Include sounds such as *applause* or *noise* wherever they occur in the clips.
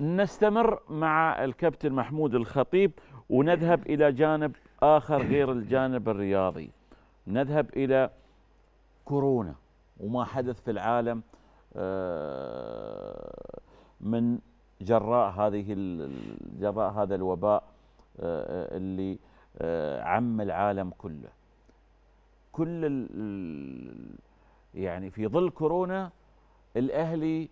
نستمر مع الكابتن محمود الخطيب ونذهب إلى جانب آخر غير الجانب الرياضي نذهب إلى كورونا وما حدث في العالم آه، من جراء هذه جراء هذا الوباء آه، اللي آه، عم العالم كله كل يعني في ظل كورونا الاهلي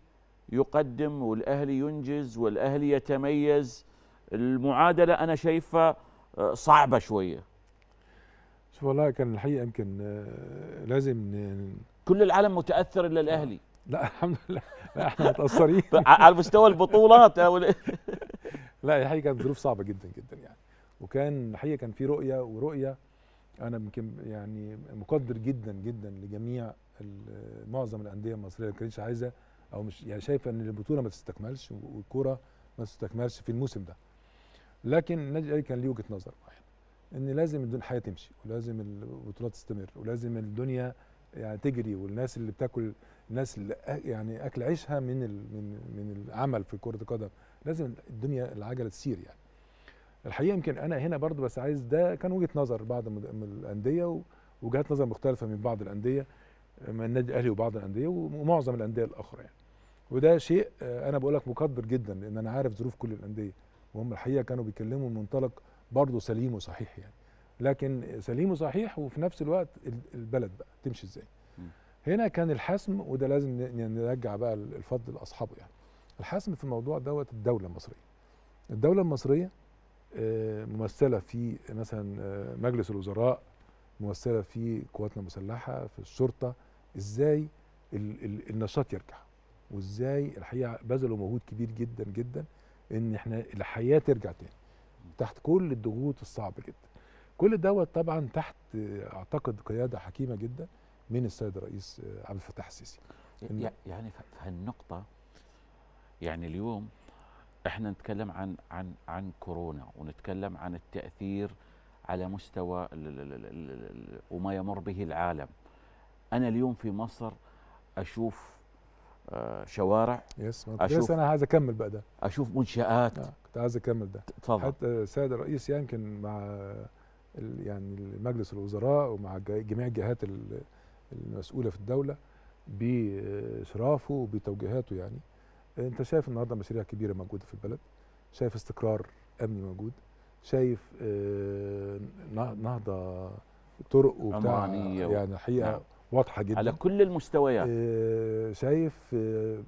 يقدم والأهلي ينجز والأهلي يتميز المعادلة أنا شايفها آه، صعبة شوية شوف والله كان الحقيقة يمكن آه، لازم كل العالم متأثر إلا الأهلي آه، لا الحمد لله احنا متأثرين *laughs* على مستوى البطولات *laughs* لا الحقيقة كانت ظروف صعبة جدا جدا يعني وكان الحقيقة كان في رؤية ورؤية أنا يمكن يعني مقدر جدا جدا لجميع معظم الأندية المصرية ما كانتش عايزة او مش يعني شايفه ان البطوله ما تستكملش والكوره ما تستكملش في الموسم ده لكن النادي الاهلي كان ليه وجهه نظر معينه ان لازم الحياه تمشي ولازم البطولات تستمر ولازم الدنيا يعني تجري والناس اللي بتاكل الناس اللي يعني اكل عيشها من من من العمل في كره القدم لازم الدنيا العجله تسير يعني الحقيقه يمكن انا هنا برضو بس عايز ده كان وجهه نظر بعض من الانديه ووجهات نظر مختلفه من بعض الانديه من النادي الاهلي وبعض الانديه ومعظم الانديه الاخرى يعني وده شيء آه، انا بقول لك مقدر جدا لان انا عارف ظروف كل الانديه وهم الحقيقه كانوا بيتكلموا من منطلق برضه سليم وصحيح يعني لكن سليم وصحيح وفي نفس الوقت البلد بقى تمشي ازاي هنا كان الحسم وده لازم نرجع بقى الفضل لاصحابه يعني الحسم في الموضوع دوت الدوله المصريه الدوله المصريه آه، ممثله في مثلا آه، مجلس الوزراء ممثله في قواتنا المسلحه في الشرطه ازاي النشاط يرجع وازاي الحقيقه بذلوا مجهود كبير جدا جدا ان احنا الحياه ترجع تاني تحت كل الضغوط الصعبه جدا كل دوت طبعا تحت اعتقد قياده حكيمه جدا من السيد الرئيس عبد الفتاح السيسي يعني في هالنقطه يعني اليوم احنا نتكلم عن عن عن كورونا ونتكلم عن التاثير على مستوى وما يمر به العالم انا اليوم في مصر اشوف آه، شوارع يس أشوف يس انا عايز اكمل بقى ده اشوف منشات آه، كنت عايز اكمل ده تفضل حتى السيد الرئيس يمكن مع يعني مجلس الوزراء ومع جميع الجهات المسؤوله في الدوله باشرافه وبتوجيهاته يعني انت شايف النهارده مشاريع كبيره موجوده في البلد شايف استقرار امني موجود شايف آه، نهضه طرق وبتاع يعني حقيقه نعم. واضحه جدا على كل المستويات آه شايف آه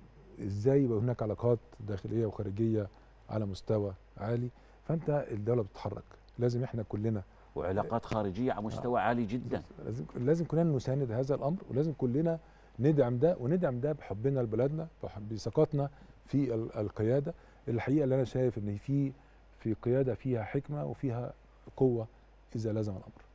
ازاي يبقى هناك علاقات داخليه وخارجيه على مستوى عالي فانت الدوله بتتحرك لازم احنا كلنا وعلاقات خارجيه على مستوى آه عالي جدا لازم لازم كلنا نساند هذا الامر ولازم كلنا ندعم ده وندعم ده بحبنا لبلدنا بثقتنا في القياده الحقيقه اللي انا شايف ان في في قياده فيها حكمه وفيها قوه اذا لزم الامر